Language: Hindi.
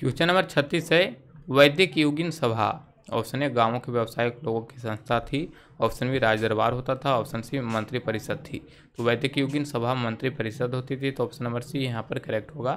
क्वेश्चन नंबर छत्तीस है वैदिक युगिन सभा ऑप्शन ए गांवों के व्यवसायिक लोगों की संस्था थी ऑप्शन बी राज दरबार होता था ऑप्शन सी मंत्रिपरिषद थी तो वैदिक युगिन सभा मंत्रिपरिषद होती थी तो ऑप्शन नंबर सी यहाँ पर करेक्ट होगा